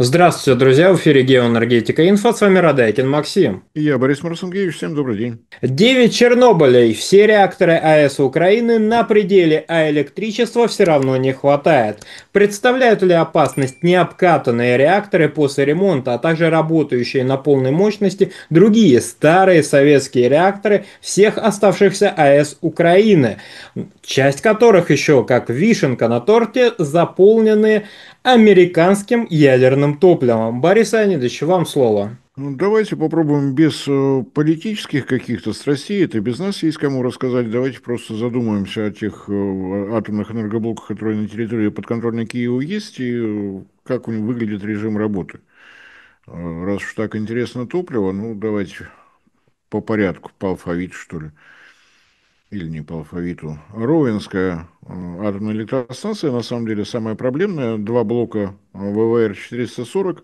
Здравствуйте, друзья, в эфире «Геоэнергетика Инфо», с вами Радайкин Максим. И я, Борис Марсунгевич, всем добрый день. 9 Чернобылей, все реакторы АЭС Украины на пределе, а электричества все равно не хватает. Представляют ли опасность необкатанные реакторы после ремонта, а также работающие на полной мощности другие старые советские реакторы всех оставшихся АЭС Украины, часть которых еще, как вишенка на торте, заполнены американским ядерным эфирным топливом. Борис Леонидович, вам слово. Ну Давайте попробуем без э, политических каких-то страстей, это без нас есть кому рассказать. Давайте просто задумаемся о тех э, атомных энергоблоках, которые на территории подконтрольной Киева есть, и э, как у них выглядит режим работы. Раз уж так интересно топливо, ну давайте по порядку, по алфавиту, что ли или не по алфавиту, Ровенская э, атомная электростанция, на самом деле, самая проблемная. Два блока э, ВВР-440,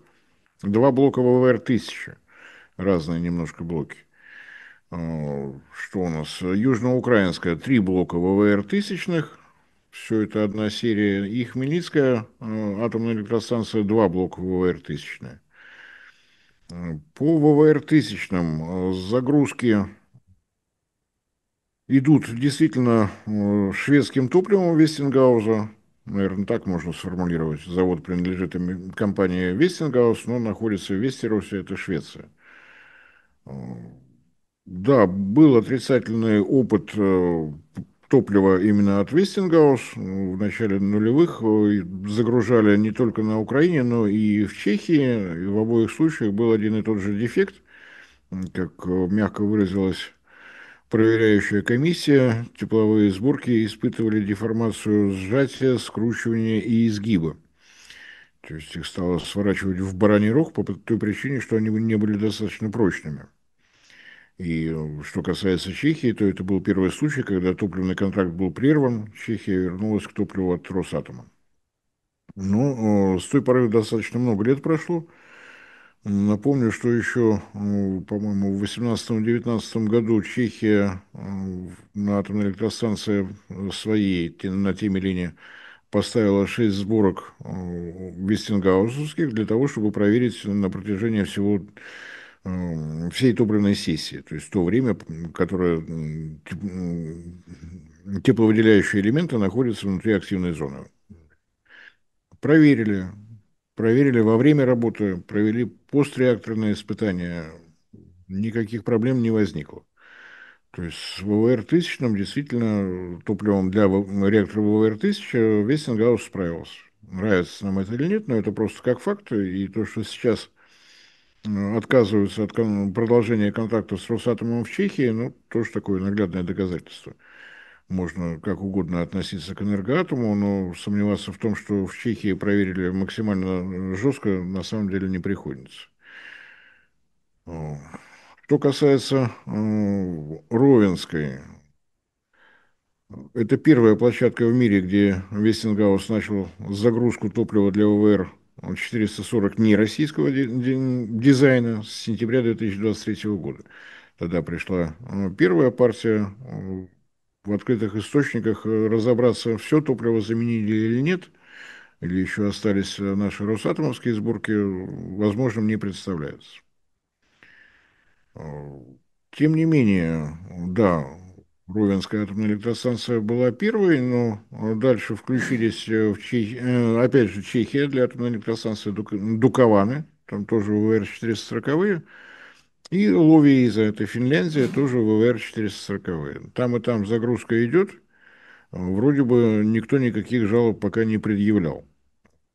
два блока ВВР-1000. Разные немножко блоки. Э, что у нас? Южноукраинская, три блока ВВР-1000, все это одна серия. И Хмельницкая атомная электростанция, два блока ВВР-1000. По ВВР-1000 загрузки идут действительно э, шведским топливом Вестингауза, наверное, так можно сформулировать. Завод принадлежит компании Вестингаус, но находится в Вестеросе, это Швеция. Э, да, был отрицательный опыт э, топлива именно от Вестингаус. В начале нулевых загружали не только на Украине, но и в Чехии. И в обоих случаях был один и тот же дефект, как мягко выразилась Проверяющая комиссия, тепловые сборки испытывали деформацию сжатия, скручивания и изгиба. То есть их стало сворачивать в бараний рог по той причине, что они не были достаточно прочными. И э, что касается Чехии, то это был первый случай, когда топливный контракт был прерван, Чехия вернулась к топливу от Росатома. Но ну, э, с той поры достаточно много лет прошло, Напомню, что еще, по-моему, в 18-19 году Чехия на атомной электростанции своей, на теме линии, поставила 6 сборок Вестингаусовских для того, чтобы проверить на протяжении всего всей топливной сессии, то есть то время, которое тепловыделяющие элементы находятся внутри активной зоны. Проверили, проверили во время работы, провели постреакторные испытания, никаких проблем не возникло. То есть с ВВР-1000 действительно топливом для реактора ВВР-1000 Вестингаус справился. Нравится нам это или нет, но это просто как факт. И то, что сейчас э, отказываются от продолжения контрактов с Росатомом в Чехии, ну, тоже такое наглядное доказательство можно как угодно относиться к энергоатому, но сомневаться в том, что в Чехии проверили максимально жестко, на самом деле не приходится. Что касается э, Ровенской, это первая площадка в мире, где Вестингаус начал загрузку топлива для ВВР 440 не российского дизайна с сентября 2023 года. Тогда пришла э, первая партия э, в открытых источниках э, разобраться, все топливо заменили или нет, или еще остались э, наши росатомовские сборки, возможно не представляется. Э, тем не менее, да, Ровенская атомная электростанция была первой, но дальше включились, в Чех... опять же, Чехия для атомной электростанции Дукованы, там тоже УВР-440, и Лови из этой Финляндии тоже ВВР-440. Там и там загрузка идет. Вроде бы никто никаких жалоб пока не предъявлял.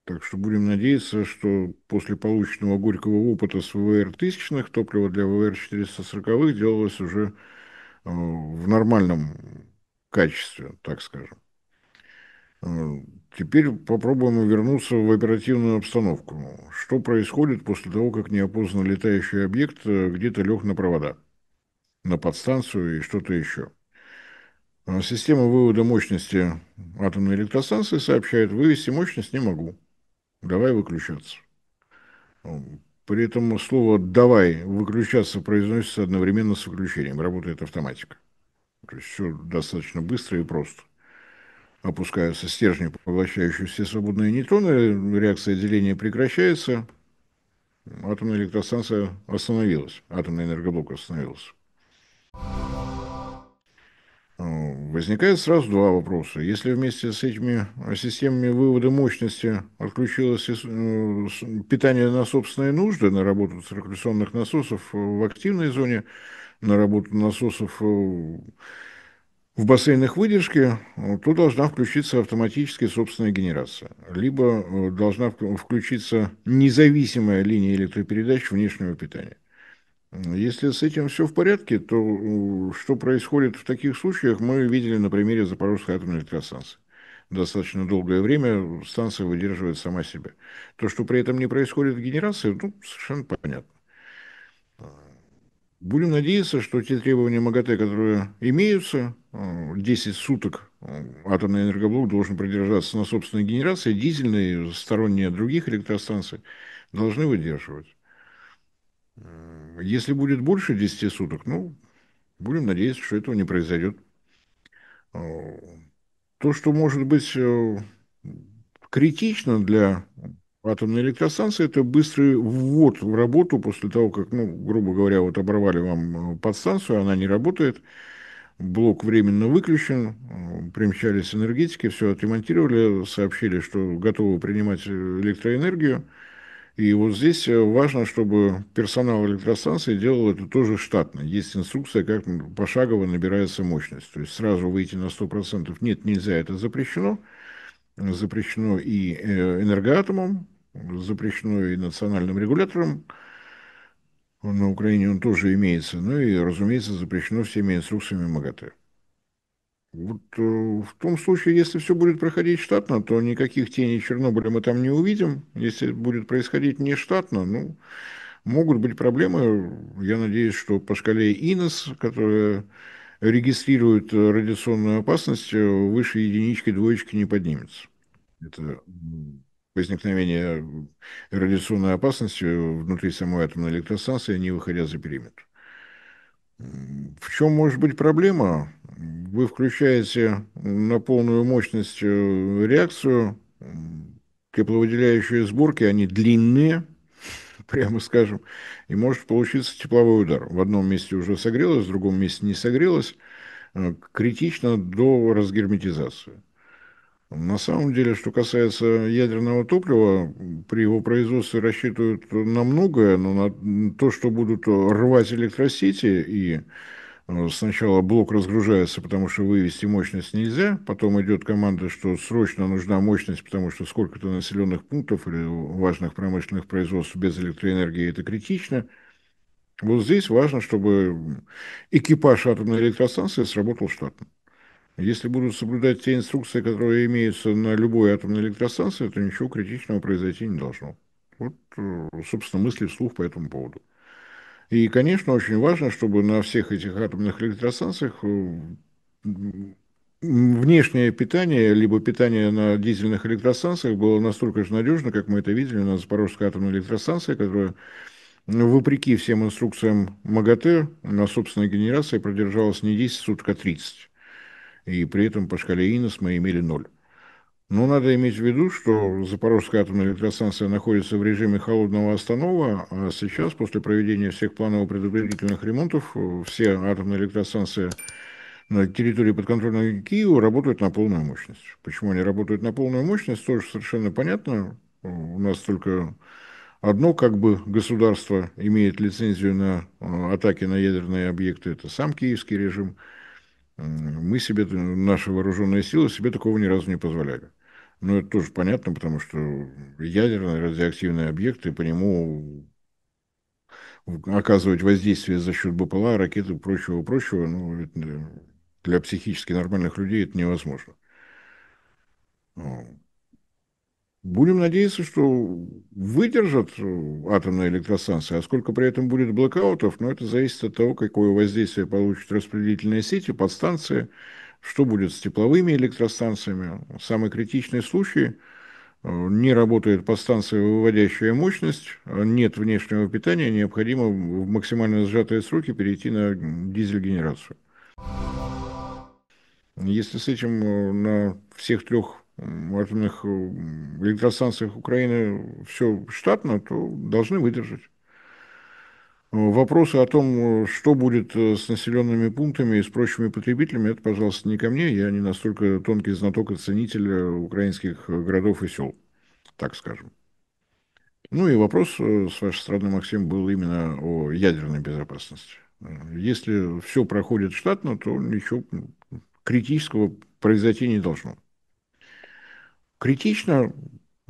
Так что будем надеяться, что после полученного горького опыта с ввр тысячных топливо для ВВР-440 делалось уже э, в нормальном качестве, так скажем. Теперь попробуем вернуться в оперативную обстановку. Что происходит после того, как неопознанный летающий объект э, где-то лег на провода, на подстанцию и что-то еще? Э, система вывода мощности атомной электростанции сообщает, вывести мощность не могу. Давай выключаться. Э, при этом слово «давай выключаться» произносится одновременно с выключением. Работает автоматика. То есть все достаточно быстро и просто опускаются стержни, поглощающие все свободные нейтроны, реакция деления прекращается, атомная электростанция остановилась, атомный энергоблок остановился. Э, возникает сразу два вопроса. Если вместе с этими э, системами вывода мощности отключилось э, питание на собственные нужды, на работу циркуляционных насосов в активной зоне, на работу насосов в бассейнах выдержки э, тут должна включиться автоматически собственная генерация, либо э, должна включиться независимая линия электропередач внешнего питания. Если с этим все в порядке, то э, что происходит в таких случаях, мы видели на примере Запорожской атомной электростанции. Достаточно долгое время станция выдерживает сама себя. То, что при этом не происходит генерация, ну, совершенно понятно. Будем надеяться, что те требования МАГАТЭ, которые имеются, 10 э, суток э, атомный энергоблок должен продержаться, на собственной генерации, дизельные, сторонние других электростанций должны выдерживать. Э, если будет больше 10 суток, ну, будем надеяться, что этого не произойдет. То, что может быть критично для атомной электростанции – это быстрый ввод в работу после того, как, ну, грубо говоря, вот оборвали вам э, подстанцию, она не работает, блок временно выключен, э, примчались энергетики, все отремонтировали, сообщили, что готовы принимать э, электроэнергию. И вот здесь важно, чтобы персонал электростанции делал это тоже штатно. Есть инструкция, как пошагово набирается мощность. То есть сразу выйти на 100% нет, нельзя, это запрещено запрещено и э, энергоатомом, запрещено и национальным регулятором. На Украине он тоже имеется. Ну и, разумеется, запрещено всеми инструкциями МАГАТЭ. Вот э, в том случае, если все будет проходить штатно, то никаких теней Чернобыля мы там не увидим. Если будет происходить не штатно, ну, могут быть проблемы. Я надеюсь, что по шкале ИНОС, которая Регистрируют э, радиационную опасность, э, выше единички, двоечки не поднимется. Это возникновение э, радиационной опасности внутри самой атомной электростанции, не выходя за периметр. В чем может быть проблема? Вы включаете на полную мощность реакцию, тепловыделяющие сборки, они длинные, прямо скажем, и может получиться тепловой удар. В одном месте уже согрелось, в другом месте не согрелось, э, критично до разгерметизации. На самом деле, что касается ядерного топлива, при его производстве рассчитывают на многое, но на то, что будут рвать электросети и ну, сначала блок разгружается, потому что вывести мощность нельзя. Потом идет команда, что срочно нужна мощность, потому что сколько-то населенных пунктов или важных промышленных производств без электроэнергии это критично. Вот здесь важно, чтобы экипаж атомной электростанции сработал штатно. Если будут соблюдать те инструкции, которые имеются на любой атомной электростанции, то ничего критичного произойти не должно. Вот, э, собственно, мысли вслух по этому поводу. И, конечно, очень важно, чтобы на всех этих атомных электростанциях э, внешнее питание, либо питание на дизельных электростанциях было настолько же надежно, как мы это видели на Запорожской атомной электростанции, которая, ну, вопреки всем инструкциям МАГАТЭ, на собственной генерации продержалась не 10 суток, а 30. И при этом по шкале Инос мы имели ноль. Но надо иметь в виду, что Запорожская атомная электростанция находится в режиме холодного останова, а сейчас, после проведения всех планово-предупредительных ремонтов, все атомные электростанции на территории подконтрольной Киева работают на полную мощность. Почему они работают на полную мощность, тоже совершенно понятно. У нас только одно как бы государство имеет лицензию на э, атаки на ядерные объекты, это сам киевский режим. Мы себе, наши вооруженные силы, себе такого ни разу не позволяли. Ну, это тоже понятно, потому что ядерные радиоактивные объекты по нему оказывать воздействие за счет БПЛА, ракеты и прочего-прочего, ну, это э, для психически нормальных людей это невозможно. Будем надеяться, что выдержат э, атомные электростанции, а сколько при этом будет блокаутов, но ну, это зависит от того, какое воздействие получит распределительная сеть и подстанция, что будет с тепловыми электростанциями? Самый критичный случай э, – не работает подстанция выводящая мощность, э, нет внешнего питания, необходимо в максимально сжатые сроки перейти на дизель-генерацию. Если с этим э, на всех трех атомных электростанциях Украины все штатно, то должны выдержать. Вопросы о том, что будет э, с населенными пунктами и с прочими потребителями, это, пожалуйста, не ко мне. Я не настолько тонкий знаток и ценитель э, украинских э, городов и сел, так скажем. Ну и вопрос с вашей стороны, Максим, был именно о ядерной безопасности. Если все проходит штатно, то ничего критического произойти не должно. Критично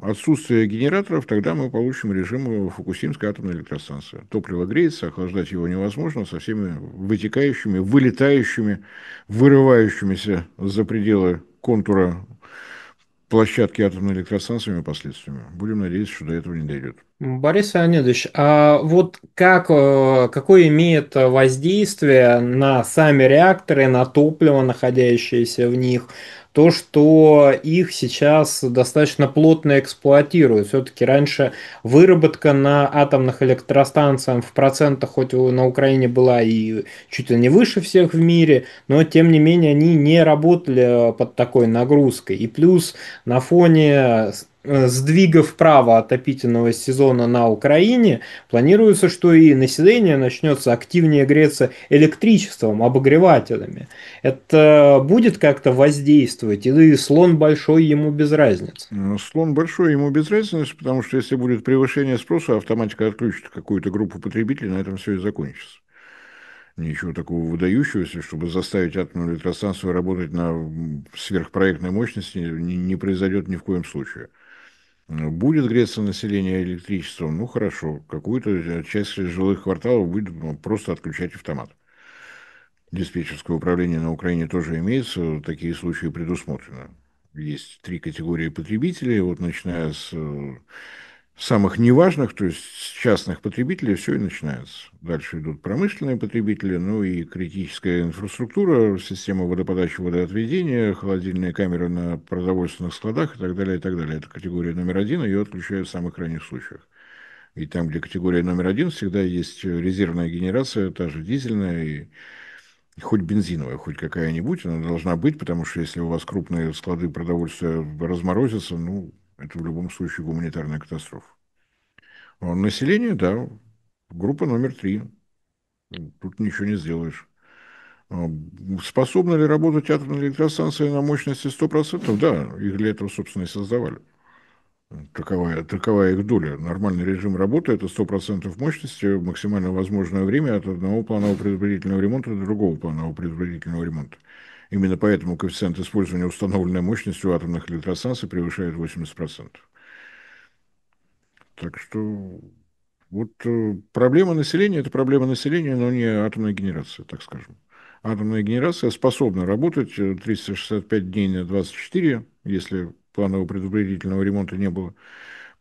отсутствие генераторов, тогда мы получим режим Фукусимской атомной электростанции. Топливо греется, охлаждать его невозможно со всеми вытекающими, вылетающими, вырывающимися за пределы контура площадки атомной электростанциями последствиями. Будем надеяться, что до этого не дойдет. Борис Леонидович, а вот как, э, какое имеет воздействие на сами реакторы, на топливо, находящееся в них, то, что их сейчас достаточно плотно эксплуатируют. Все-таки раньше выработка на атомных электростанциях в процентах, хоть на Украине была и чуть ли не выше всех в мире, но тем не менее они не работали э, под такой нагрузкой. И плюс на фоне Э, сдвига вправо отопительного сезона на Украине, планируется, что и население начнется активнее греться электричеством, обогревателями. Это будет как-то воздействовать или слон большой ему без разницы? Э, слон большой ему без разницы, потому что если будет превышение спроса, автоматика отключит какую-то группу потребителей, на этом все и закончится ничего такого выдающегося, чтобы заставить атомную электростанцию работать на сверхпроектной мощности, не произойдет ни в коем случае. Будет греться население электричеством, ну хорошо, какую-то э, часть жилых кварталов будет ну, просто отключать автомат. Диспетчерское управление на Украине тоже имеется, такие случаи предусмотрены. Есть три категории потребителей, вот начиная с э, самых неважных, то есть с частных потребителей все и начинается. Дальше идут промышленные потребители, ну и критическая инфраструктура, система водоподачи, водоотведения, холодильные камеры на продовольственных складах и так далее, и так далее. Это категория номер один, ее отключают в самых крайних случаях. И там, где категория номер один, всегда есть резервная генерация, та же дизельная и хоть бензиновая, хоть какая-нибудь, она должна быть, потому что если у вас крупные склады продовольствия разморозятся, ну, это в любом случае гуманитарная катастрофа. А население, да, группа номер три. Тут ничего не сделаешь. А, Способны ли работать атомная электростанции на мощности 100%? Да, их для этого, собственно, и создавали. Таковая, таковая их доля. Нормальный режим работы – это 100% мощности, максимально возможное время от одного планового предупредительного ремонта до другого планового предупредительного ремонта. Именно поэтому коэффициент использования установленной мощности у атомных электростанций превышает 80%. Так что вот э, проблема населения – это проблема населения, но не атомная генерация, так скажем. Атомная генерация способна работать 365 э, дней на 24, если планового предупредительного ремонта не было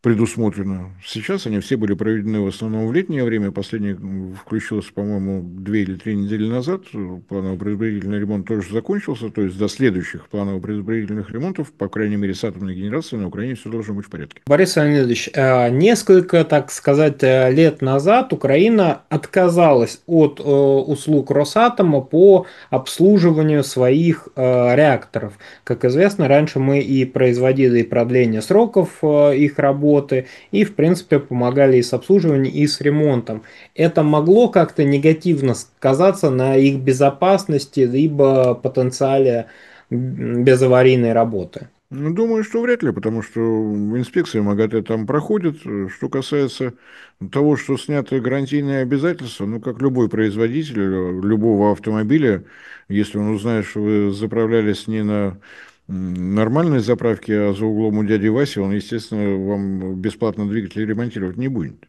предусмотрено. Сейчас они все были проведены в основном в летнее время. Последний включился, по-моему, две или три недели назад. Планово-предупредительный ремонт тоже закончился. То есть до следующих планово-предупредительных ремонтов, по крайней мере, с атомной генерацией на Украине все должно быть в порядке. Борис Леонидович, э, несколько, так сказать, э, лет назад Украина отказалась от э, услуг Росатома по обслуживанию своих реакторов. Как известно, раньше мы и производили продление сроков их работы, работы и, в принципе, помогали и с обслуживанием, и с ремонтом. Это могло как-то негативно сказаться на их безопасности, либо потенциале безаварийной работы. Ну, думаю, что вряд ли, потому что инспекции МАГАТЭ там проходят. Что касается того, что снято гарантийное обязательство, ну, как любой производитель любого автомобиля, если он узнает, что вы заправлялись не на нормальные заправки, а за углом у дяди Васи он, естественно, вам бесплатно двигатель ремонтировать не будет.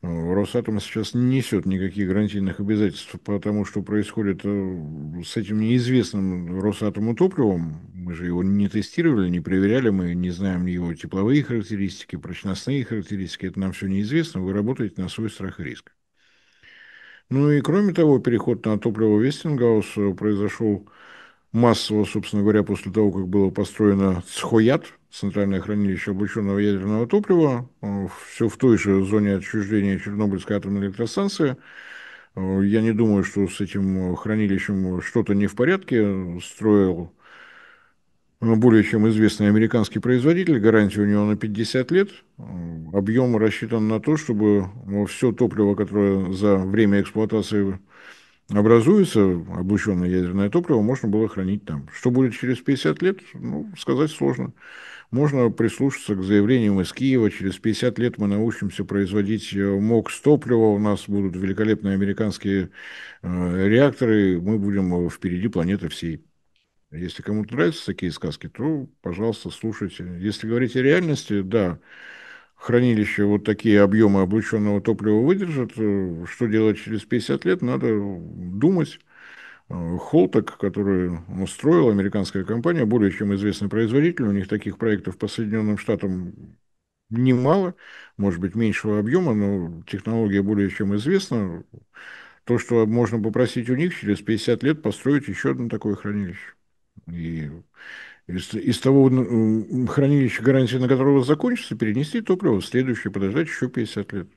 Э, Росатом сейчас не несет никаких гарантийных обязательств, потому что происходит э, с этим неизвестным Росатому топливом. Мы же его не тестировали, не проверяли, мы не знаем его тепловые характеристики, прочностные характеристики. Это нам все неизвестно. Вы работаете на свой страх и риск. Ну и кроме того, переход на топливо Вестингаус э, произошел массово, собственно говоря, после того, как было построено Цхоят, центральное хранилище облученного ядерного топлива, э, все в той же зоне отчуждения Чернобыльской атомной электростанции. Э, я не думаю, что с этим хранилищем что-то не в порядке. Строил ну, более чем известный американский производитель, гарантия у него на 50 лет. Э, Объем рассчитан на то, чтобы все топливо, которое за время эксплуатации образуется облученное ядерное топливо, можно было хранить там. Что будет через 50 лет, ну, сказать сложно. Можно прислушаться к заявлениям из Киева. Через 50 лет мы научимся производить э, МОКС топлива. У нас будут великолепные американские э, реакторы. Мы будем э, впереди планеты всей. Если кому-то нравятся такие сказки, то, пожалуйста, слушайте. Если говорить о реальности, да, Хранилище вот такие объемы облученного топлива выдержат, э, что делать через 50 лет, надо думать. Э, Холтек, который устроила американская компания, более чем известный производитель, у них таких проектов по Соединенным Штатам немало, может быть, меньшего объема, но технология более чем известна. То, что можно попросить у них через 50 лет построить еще одно такое хранилище. И из, из того хранилища гарантии, на которого закончится, перенести топливо в следующее, подождать еще 50 лет.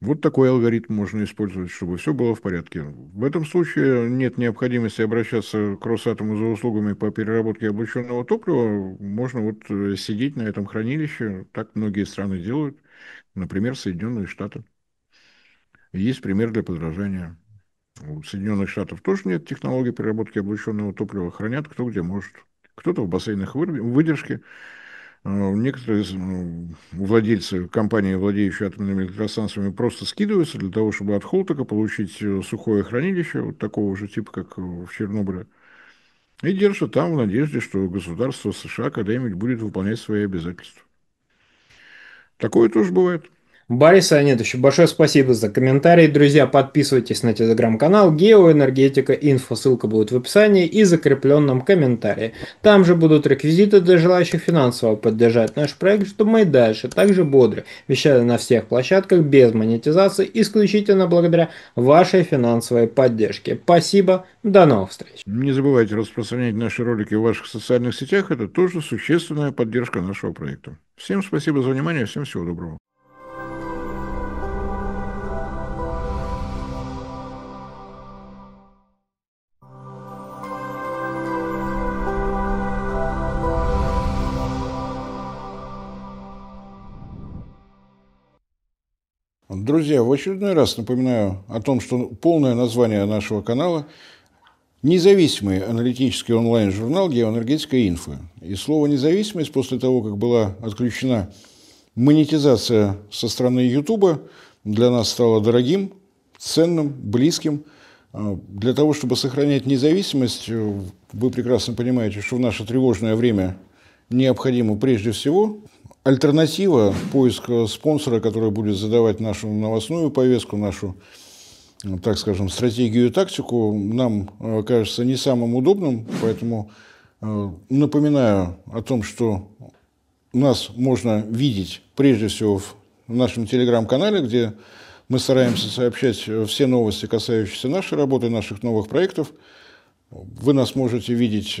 Вот такой алгоритм можно использовать, чтобы все было в порядке. В этом случае нет необходимости обращаться к Росатому за услугами по переработке облученного топлива. Можно вот э, сидеть на этом хранилище. Так многие страны делают. Например, Соединенные Штаты. Есть пример для подражания. У Соединенных Штатов тоже нет технологии переработки облученного топлива, хранят кто где может. Кто-то в бассейнах выдержки, э, некоторые владельцы компании, владеющие атомными электростанциями, просто скидываются для того, чтобы от Холтека получить э, сухое хранилище, вот такого же типа, как э, в Чернобыле, и держат там в надежде, что государство США когда-нибудь будет выполнять свои обязательства. Такое тоже бывает нет, еще большое спасибо за комментарий. Друзья, подписывайтесь на телеграм-канал Геоэнергетика Инфо, ссылка будет в описании и закрепленном комментарии. Там же будут реквизиты для желающих финансово поддержать наш проект, чтобы мы дальше также бодро вещали на всех площадках без монетизации, исключительно благодаря вашей финансовой поддержке. Спасибо, до новых встреч. Не забывайте распространять наши ролики в ваших социальных сетях, это тоже существенная поддержка нашего проекта. Всем спасибо за внимание, всем всего доброго. Друзья, в очередной раз напоминаю о том, что полное название нашего канала Независимый аналитический онлайн-журнал «Геоэнергетика инфо». И слово «независимость» после того, как была отключена монетизация со стороны Ютуба, для нас стало дорогим, ценным, близким. А, для того, чтобы сохранять независимость, вы прекрасно понимаете, что в наше тревожное время необходимо прежде всего альтернатива, поиск э, спонсора, который будет задавать нашу новостную повестку, нашу, э, так скажем, стратегию и тактику, нам э, кажется не самым удобным, поэтому напоминаю о том, что нас можно видеть прежде всего в нашем телеграм-канале, где мы стараемся сообщать все новости, касающиеся нашей работы, наших новых проектов. Вы нас можете видеть